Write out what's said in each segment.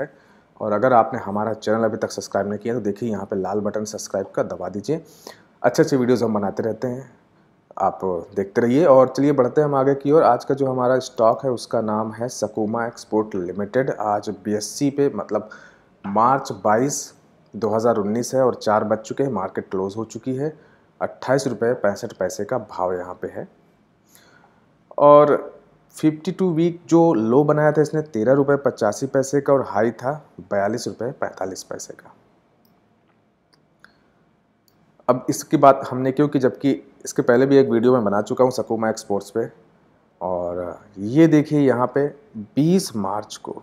है और अगर आपने हमारा चैनल अभी तक सब्सक्राइब नहीं किया तो देखिए यहाँ पे लाल बटन सब्सक्राइब का दबा दीजिए अच्छे अच्छे वीडियोस हम बनाते रहते हैं आप देखते रहिए और चलिए बढ़ते हैं हम आगे की ओर आज का जो हमारा स्टॉक है उसका नाम है सकुमा एक्सपोर्ट लिमिटेड आज बी पे मतलब मार्च बाईस दो है और चार बज चुके हैं मार्केट क्लोज हो चुकी है अट्ठाईस रुपये पैंसठ पैसे का भाव यहाँ पे है और 52 वीक जो लो बनाया था इसने तेरह रुपये पचासी पैसे का और हाई था बयालीस रुपये पैंतालीस पैसे का अब इसकी बात हमने क्यों कि जबकि इसके पहले भी एक वीडियो में बना चुका हूँ सकूमा एक्सपोर्ट्स पे और ये देखिए यहाँ पे 20 मार्च को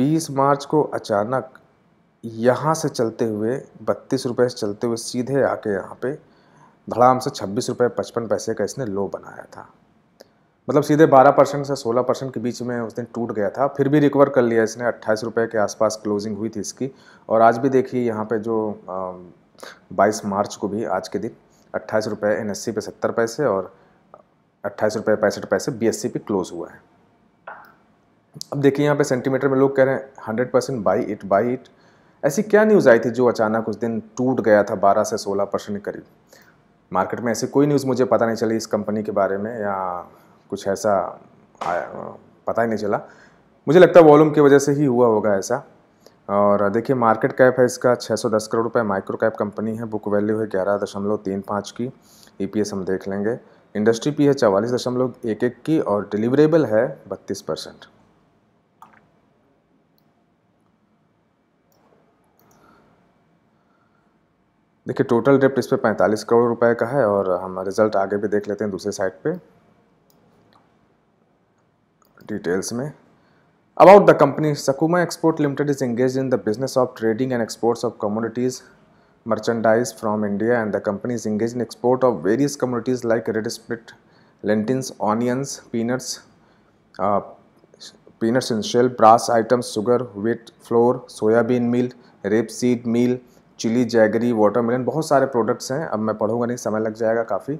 20 मार्च को अचानक यहाँ से चलते हुए बत्तीस रुपये से चलते हुए सीधे आके यहाँ पे धड़ाम से छब्बीस रुपये पचपन पैसे का इसने लो बनाया था मतलब सीधे 12 परसेंट से 16 परसेंट के बीच में उस दिन टूट गया था फिर भी रिकवर कर लिया इसने अट्ठाईस रुपये के आसपास क्लोजिंग हुई थी इसकी और आज भी देखिए यहाँ पे जो बाईस मार्च को भी आज के दिन अट्ठाईस रुपये एन एस सी पे सत्तर पैसे और अट्ठाईस रुपये पैंसठ पैसे बी एस सी पे क्लोज हुआ है अब देखिए यहाँ पे सेंटीमीटर में लोग कह रहे हैं hundred percent by it by it ऐसी क्या न्यूज़ आई थी जो अचानक उस दिन टूट गया था बारह से सोलह परसेंट के करीब मार्केट में ऐसी कोई न्यूज़ मुझे पता नहीं चली इस कंपनी के बारे में या कुछ ऐसा पता ही नहीं चला मुझे लगता है वॉल्यूम की वजह से ही हुआ होगा ऐसा और देखिए मार्केट कैप है इसका 610 करोड़ रुपए माइक्रो कैप कंपनी है बुक वैल्यू है ग्यारह दशमलव तीन पाँच की ईपीएस e हम देख लेंगे इंडस्ट्री पी है चवालीस दशमलव एक एक की और डिलीवरेबल है बत्तीस परसेंट देखिए टोटल डेप्ट इस पर पैंतालीस करोड़ रुपए का है और हम रिजल्ट आगे भी देख लेते हैं दूसरे साइड पे डिटेल्स में about the company Sakuma export limited is engage in the business of trading and exports of commodities merchandise from India and the company is engage in export of various commodities like red split lentils onions peanuts peanuts in shell brass items sugar wheat flour soybean meal rape seed meal chilli jaggery watermelon बहुत सारे products हैं अब मैं पढ़ूंगा नहीं समय लग जाएगा काफ़ी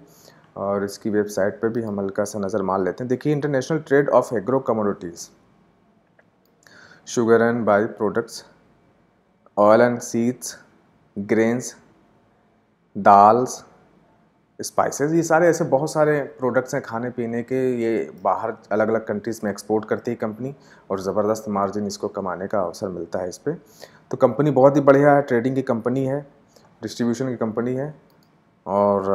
और इसकी वेबसाइट पे भी हम हल्का सा नज़र मार लेते हैं देखिए international trade of agro commodities sugar and by products oil and seeds grains dals spices ये सारे ऐसे बहुत सारे प्रोडक्ट्स हैं खाने पीने के ये बाहर अलग अलग कंट्रीज़ में एक्सपोर्ट करती है कंपनी और ज़बरदस्त मार्जिन इसको कमाने का अवसर मिलता है इस पर तो कंपनी बहुत ही बढ़िया है ट्रेडिंग की कंपनी है डिस्ट्रीब्यूशन की कंपनी है और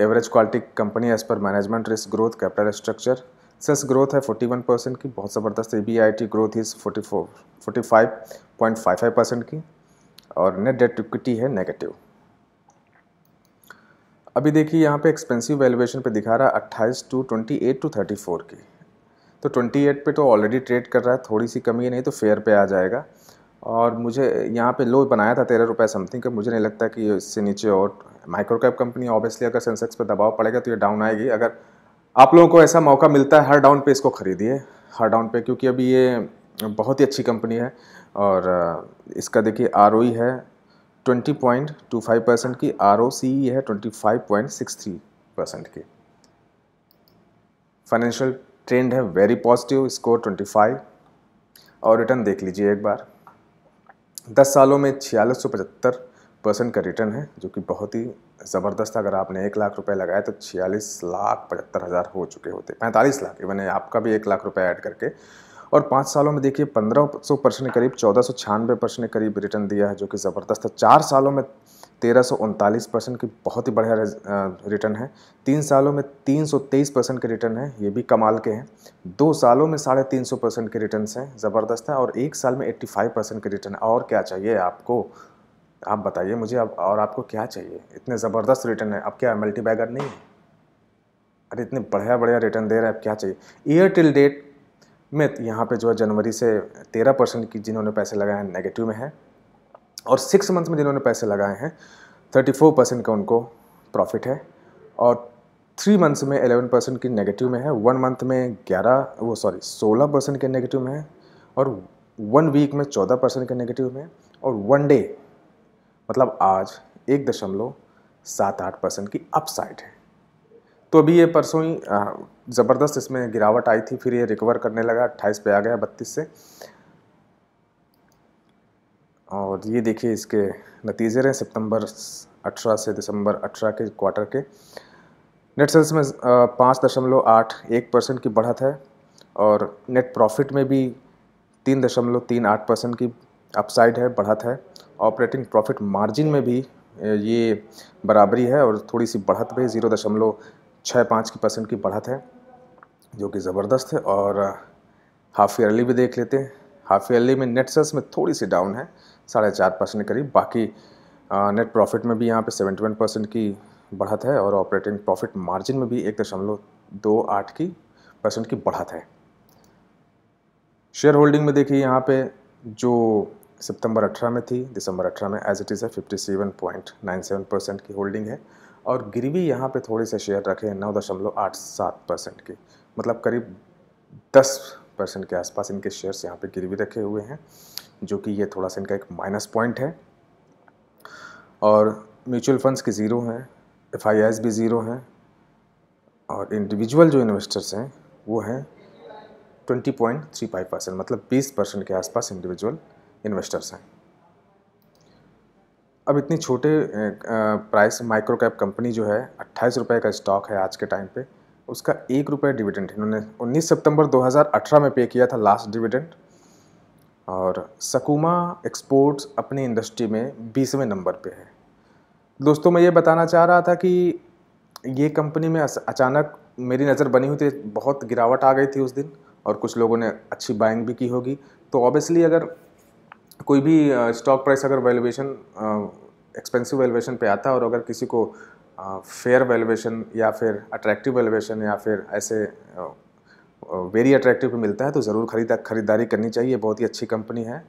average quality company as per management risk growth capital structure sales growth है 41 परसेंट की बहुत ज़बरदस्त E B I T growth is forty four forty five point five five percent की और नेट डेट इक्विटी है negative अभी देखिए यहाँ पे एक्सपेंसिव वैल्यूएशन पे दिखा रहा है अट्ठाईस to twenty eight to thirty four की तो ट्वेंटी एट पे तो ऑलरेडी ट्रेड कर रहा है थोड़ी सी कमी है नहीं तो फेयर पे आ जाएगा और मुझे यहाँ पे लो बनाया था तेरह रुपये समथिंग का मुझे नहीं लगता कि इससे नीचे और माइक्रो कैप कंपनी ऑब्वियसली अगर सेंसेक्स पे दबाव पड़ेगा तो ये डाउन आएगी अगर आप लोगों को ऐसा मौका मिलता है हर डाउन पे इसको ख़रीदिए हर डाउन पे क्योंकि अभी ये बहुत ही अच्छी कंपनी है और इसका देखिए आर e है 20.25 परसेंट की आर e है 25.63 परसेंट की फाइनेंशियल ट्रेंड है वेरी पॉजिटिव स्कोर 25 और रिटर्न देख लीजिए एक बार दस सालों में छियालीस सौ पचहत्तर परसेंट का रिटर्न है जो कि बहुत ही ज़बरदस्त अगर आपने एक लाख रुपए लगाए तो छियालीस लाख पचहत्तर हज़ार हो चुके होते पैंतालीस लाख इवन आपका भी एक लाख रुपए ऐड करके और पाँच सालों में देखिए पंद्रह सौ परसेंट करीब चौदह सौ छियानवे परसेंट करीब रिटर्न दिया है जो कि ज़बरदस्त है चार सालों में तेरह सौ उनतालीस परसेंट की बहुत ही बढ़िया रिटर्न है तीन सालों में तीन सौ तेईस परसेंट के रिटर्न है ये भी कमाल के हैं दो सालों में साढ़े तीन सौ परसेंट के रिटर्न हैं ज़बरदस्त है और एक साल में एट्टी फाइव परसेंट के रिटर्न है और क्या चाहिए आपको आप बताइए मुझे अब और आपको क्या चाहिए इतने ज़बरदस्त रिटर्न है अब क्या मल्टी बैगर नहीं है अरे इतने बढ़िया बढ़िया रिटर्न दे रहे हैं अब क्या चाहिए ईयर टिल डेट में यहाँ पे जो है जनवरी से तेरह परसेंट की जिन्होंने पैसे लगाए हैं नेगेटिव में है और सिक्स मंथ्स में जिन्होंने पैसे लगाए हैं थर्टी फोर परसेंट का उनको प्रॉफिट है और थ्री मंथ्स में एलेवन परसेंट की नेगेटिव में है वन मंथ में ग्यारह वो सॉरी सोलह परसेंट के नेगेटिव में है और वन वीक में चौदह परसेंट के नेगेटिव में और वन डे मतलब आज एक दशमलव सात आठ परसेंट की अपसाइड है तो अभी ये परसों ही ज़बरदस्त इसमें गिरावट आई थी फिर ये रिकवर करने लगा अट्ठाईस पे आ गया बत्तीस से और ये देखिए इसके नतीजे रहे सितंबर 18 से दिसंबर 18 के क्वार्टर के नेट सेल्स में पाँच दशमलव आठ एक परसेंट की बढ़त है और नेट प्रॉफिट में भी तीन दशमलव तीन आठ परसेंट की अपसाइड है बढ़त है ऑपरेटिंग प्रॉफिट मार्जिन में भी ये बराबरी है और थोड़ी सी बढ़त भी ज़ीरो दशमलव छः पाँच की परसेंट की बढ़त है जो कि ज़बरदस्त है और हाफ ईयरली भी देख लेते हैं हाफ ईयरली में नेट सेल्स में थोड़ी सी डाउन है साढ़े चार परसेंट करीब बाकी नेट प्रॉफिट में भी यहाँ पे सेवेंटी वन परसेंट की बढ़त है और ऑपरेटिंग प्रॉफिट मार्जिन में भी एक दशमलव दो आठ की परसेंट की बढ़त है शेयर होल्डिंग में देखिए यहाँ पे जो सितंबर अठारह में थी दिसंबर अठारह में एज इट इज़ है सेवन परसेंट की होल्डिंग है और गिरवी यहाँ पे थोड़े से शेयर रखे हैं नौ दशमलव आठ सात परसेंट की मतलब करीब दस परसेंट के आसपास इनके शेयर्स यहाँ पे गिरवी रखे हुए हैं जो कि ये थोड़ा सा इनका एक माइनस पॉइंट है और म्यूचुअल फंड्स के ज़ीरो हैं एफ भी ज़ीरो हैं और इंडिविजुअल जो इन्वेस्टर्स हैं वो हैं फाइव परसेंट मतलब बीस परसेंट के आसपास इंडिविजुअल इन्वेस्टर्स हैं अब इतनी छोटे प्राइस माइक्रो कैप कंपनी जो है अट्ठाईस रुपये का स्टॉक है आज के टाइम पे उसका एक रुपये डिविडेंड इन्होंने 19 सितंबर 2018 में पे किया था लास्ट डिविडेंड और सकुमा एक्सपोर्ट्स अपनी इंडस्ट्री में बीसवें नंबर पे है दोस्तों मैं ये बताना चाह रहा था कि ये कंपनी में अचानक मेरी नज़र बनी हुई थी बहुत गिरावट आ गई थी उस दिन और कुछ लोगों ने अच्छी बाइंग भी की होगी तो ऑब्वियसली अगर कोई भी स्टॉक प्राइस अगर वैल्यूएशन एक्सपेंसिव वैल्यूएशन पे आता है और अगर किसी को फेयर वैल्यूएशन या फिर अट्रैक्टिव वैल्यूएशन या फिर ऐसे वेरी अट्रैक्टिव पे मिलता है तो ज़रूर खरीदा खरीदारी करनी चाहिए बहुत ही अच्छी कंपनी है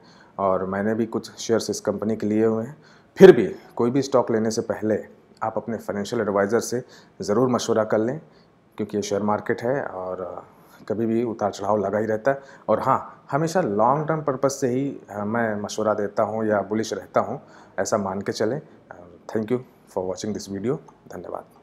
और मैंने भी कुछ शेयर्स इस कंपनी के लिए हुए हैं फिर भी कोई भी स्टॉक लेने से पहले आप अपने फाइनेंशियल एडवाइज़र से ज़रूर मशवरा कर लें क्योंकि ये शेयर मार्केट है और कभी भी उतार चढ़ाव लगा ही रहता है और हाँ हमेशा लॉन्ग टर्म पर्पज़ से ही मैं मशवरा देता हूँ या बुलिश रहता हूँ ऐसा मान के चलें thank you for watching this video. Dhanyawad.